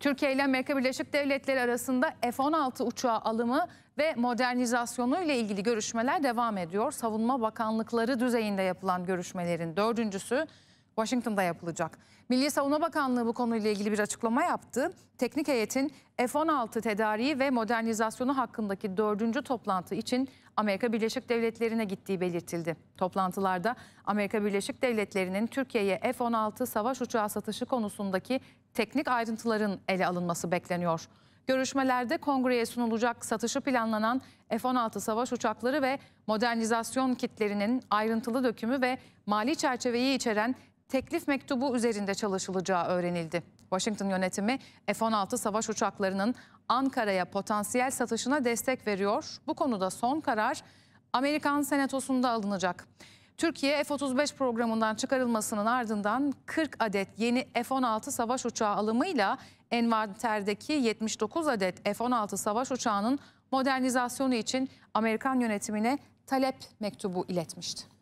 Türkiye ile Amerika Birleşik Devletleri arasında F-16 uçağı alımı ve modernizasyonu ile ilgili görüşmeler devam ediyor. Savunma Bakanlıkları düzeyinde yapılan görüşmelerin dördüncüsü Washington'da yapılacak. Milli Savunma Bakanlığı bu konuyla ilgili bir açıklama yaptı. Teknik heyetin F-16 tedariği ve modernizasyonu hakkındaki dördüncü toplantı için Amerika Birleşik Devletleri'ne gittiği belirtildi. Toplantılarda Amerika Birleşik Devletleri'nin Türkiye'ye F-16 savaş uçağı satışı konusundaki teknik ayrıntıların ele alınması bekleniyor. Görüşmelerde kongreye sunulacak satışı planlanan F-16 savaş uçakları ve modernizasyon kitlerinin ayrıntılı dökümü ve mali çerçeveyi içeren teklif mektubu üzerinde çalışılacağı öğrenildi. Washington yönetimi F-16 savaş uçaklarının Ankara'ya potansiyel satışına destek veriyor. Bu konuda son karar Amerikan Senatosu'nda alınacak. Türkiye F-35 programından çıkarılmasının ardından 40 adet yeni F-16 savaş uçağı alımıyla envanterdeki 79 adet F-16 savaş uçağının modernizasyonu için Amerikan yönetimine talep mektubu iletmişti.